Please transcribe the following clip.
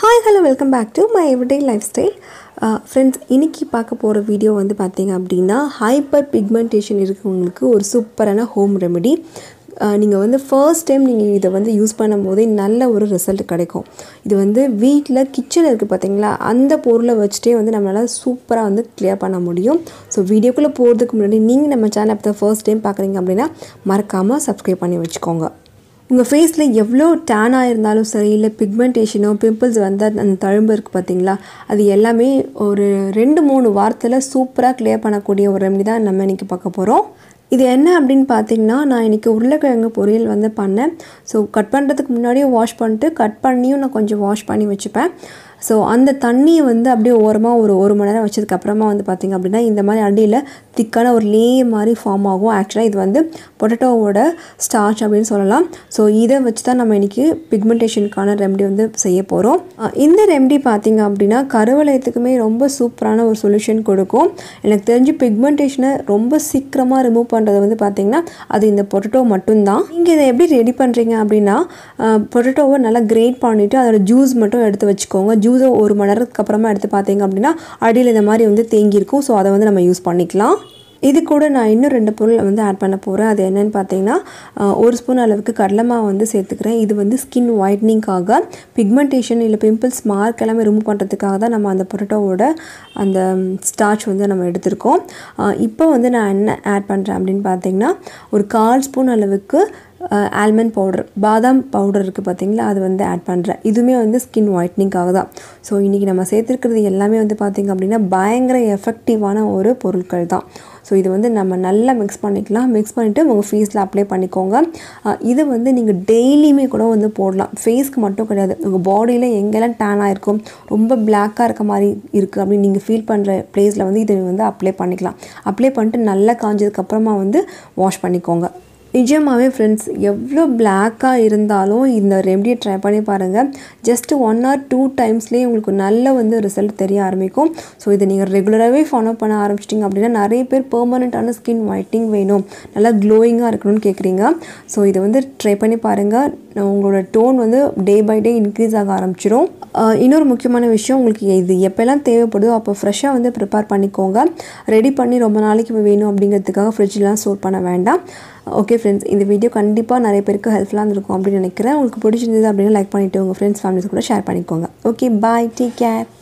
hi hello welcome back to my everyday life style friends இன்றைக்கி பார்க்க போகிற video வந்து பார்த்தீங்க அப்படின்னா ஹைப்பர் பிக்மெண்டேஷன் இருக்கிறவங்களுக்கு ஒரு சூப்பரான ஹோம் ரெமெடி நீங்கள் வந்து ஃபர்ஸ்ட் டைம் நீங்கள் இதை வந்து யூஸ் பண்ணும்போதே நல்ல ஒரு ரிசல்ட் கிடைக்கும் இது வந்து வீட்டில் கிச்சன் இருக்குது பார்த்தீங்களா அந்த பொருளை வச்சுட்டே வந்து நம்மளால் சூப்பராக வந்து கிளியர் பண்ண முடியும் ஸோ வீடியோக்குள்ளே போகிறதுக்கு முன்னாடி நீங்கள் நம்ம சேனல் அப்போ ஃபர்ஸ்ட் டைம் பார்க்குறீங்க அப்படின்னா மறக்காமல் சப்ஸ்கிரைப் பண்ணி வச்சுக்கோங்க உங்கள் ஃபேஸில் எவ்வளோ டேன் ஆயிருந்தாலும் சரி இல்லை பிக்மெண்டேஷனோ பிம்பிள்ஸ் வந்தால் அந்த தழும்பு இருக்குது பார்த்தீங்களா அது எல்லாமே ஒரு ரெண்டு மூணு வாரத்தில் சூப்பராக கிளியர் பண்ணக்கூடிய ஒரு ரெமடி தான் நம்ம இன்றைக்கி பார்க்க போகிறோம் இது என்ன அப்படின்னு பார்த்தீங்கன்னா நான் இன்றைக்கி உருளைக்கிழங்கு பொரியல் வந்து பண்ணேன் ஸோ கட் பண்ணுறதுக்கு முன்னாடியே வாஷ் பண்ணிட்டு கட் பண்ணியும் நான் கொஞ்சம் வாஷ் பண்ணி வச்சுப்பேன் ஸோ அந்த தண்ணியை வந்து அப்படியே ஓரமாக ஒரு ஒரு மணி நேரம் வச்சதுக்கப்புறமா வந்து பார்த்திங்க அப்படின்னா இந்த மாதிரி அடியில் திக்கான ஒரு லே மாதிரி ஃபார்ம் ஆகும் ஆக்சுவலாக இது வந்து பொட்டேட்டோவோட ஸ்டார்ச் அப்படின்னு சொல்லலாம் ஸோ இதை வச்சு தான் நம்ம இன்றைக்கி பிக்மெண்டேஷனுக்கான ரெமடி வந்து செய்ய போகிறோம் இந்த ரெமடி பார்த்திங்க அப்படின்னா கருவலயத்துக்குமே ரொம்ப சூப்பரான ஒரு சொல்யூஷன் கொடுக்கும் எனக்கு தெரிஞ்சு பிக்மெண்டேஷனை ரொம்ப சீக்கிரமாக ரிமூவ் பண்ணுறது வந்து பார்த்திங்கன்னா அது இந்த பொட்டேட்டோ மட்டும்தான் நீங்கள் இதை எப்படி ரெடி பண்ணுறீங்க அப்படின்னா பொட்டேட்டோவை நல்லா கிரேட் பண்ணிவிட்டு அதோடய ஜூஸ் மட்டும் எடுத்து வச்சுக்கோங்க ஜூஸை ஒரு மணி நேரத்துக்கு அப்புறமா எடுத்து பார்த்தீங்க அப்படின்னா அடியில் இந்த மாதிரி வந்து தேங்கியிருக்கும் ஸோ அதை வந்து நம்ம யூஸ் பண்ணிக்கலாம் இது கூட நான் இன்னும் ரெண்டு பொருள் வந்து ஆட் பண்ண போகிறேன் அது என்னென்னு பார்த்தீங்கன்னா ஒரு ஸ்பூன் அளவுக்கு கடலைமாவை வந்து சேர்த்துக்கிறேன் இது வந்து ஸ்கின் ஒயிட்னிங்காக பிக்மெண்டேஷன் இல்லை பிம்பிள்ஸ் மார்க் எல்லாமே ரிமூவ் பண்ணுறதுக்காக தான் நம்ம அந்த பொருட்டோவோட அந்த ஸ்டாச் வந்து நம்ம எடுத்திருக்கோம் இப்போ வந்து நான் என்ன ஆட் பண்ணுறேன் அப்படின்னு பார்த்தீங்கன்னா ஒரு கால் ஸ்பூன் அளவுக்கு ஆல்மண்ட் பவுடர் பாதாம் பவுடர் இருக்குது பார்த்திங்களா அது வந்து ஆட் பண்ணுறேன் இதுவுமே வந்து ஸ்கின் ஒயிட்னிங்காக தான் ஸோ இன்றைக்கி நம்ம சேர்த்துருக்கிறது எல்லாமே வந்து பார்த்திங்க அப்படின்னா பயங்கர எஃபெக்டிவான ஒரு பொருட்கள் தான் ஸோ இது வந்து நம்ம நல்லா மிக்ஸ் பண்ணிக்கலாம் மிக்ஸ் பண்ணிவிட்டு உங்கள் ஃபேஸில் அப்ளை பண்ணிக்கோங்க இது வந்து நீங்கள் டெய்லியுமே கூட வந்து போடலாம் ஃபேஸ்க்கு மட்டும் கிடையாது உங்கள் பாடியில் எங்கெல்லாம் டேன் ஆகிருக்கும் ரொம்ப பிளாக்காக இருக்க மாதிரி இருக்குது அப்படின்னு நீங்கள் ஃபீல் பண்ணுற ப்ளேஸில் வந்து இதை வந்து அப்ளை பண்ணிக்கலாம் அப்ளை பண்ணிட்டு நல்லா காஞ்சதுக்கப்புறமா வந்து வாஷ் பண்ணிக்கோங்க நிஜமாகவே ஃப்ரெண்ட்ஸ் எவ்வளோ பிளாக்காக இருந்தாலும் இந்த ரெமடியை ட்ரை பண்ணி பாருங்கள் ஜஸ்ட்டு ஒன் ஆர் டூ டைம்ஸ்லேயே உங்களுக்கு நல்ல வந்து ரிசல்ட் தெரிய ஆரம்பிக்கும் ஸோ இதை நீங்கள் ரெகுலராகவே ஃபாலோ பண்ண ஆரம்பிச்சிட்டிங்க அப்படின்னா நிறைய பேர் பெர்மனண்ட்டான ஸ்கின் ஒயிட்டிங் வேணும் நல்லா க்ளோயிங்காக இருக்கணும்னு கேட்குறீங்க ஸோ இதை வந்து ட்ரை பண்ணி பாருங்கள் உங்களோட டோன் வந்து டே பை டே இன்க்ரீஸ் ஆக ஆரம்பிச்சிடும் இன்னொரு முக்கியமான விஷயம் உங்களுக்கு இது எப்போல்லாம் தேவைப்படுதோ அப்போ ஃப்ரெஷ்ஷாக வந்து ப்ரிப்பேர் பண்ணிக்கோங்க ரெடி பண்ணி ரொம்ப நாளைக்கு வேணும் அப்படிங்கிறதுக்காக ஃப்ரிட்ஜ்லாம் ஸ்டோர் பண்ண வேண்டாம் ஓகே ஃப்ரெண்ட்ஸ் இந்த வீடியோ கண்டிப்பாக நிறைய பேருக்கு ஹெல்ப்ஃபுல்லாக இருக்கும் அப்படின்னு நினைக்கிறேன் உங்களுக்கு பிடிச்சிருந்தது அப்படின்னு லைக் பண்ணிவிட்டு உங்கள் ஃப்ரெண்ட்ஸ் ஃபேமிலிஸ் கூட ஷேர் பண்ணிக்கோங்க ஓகே பாய் டேக் கேர்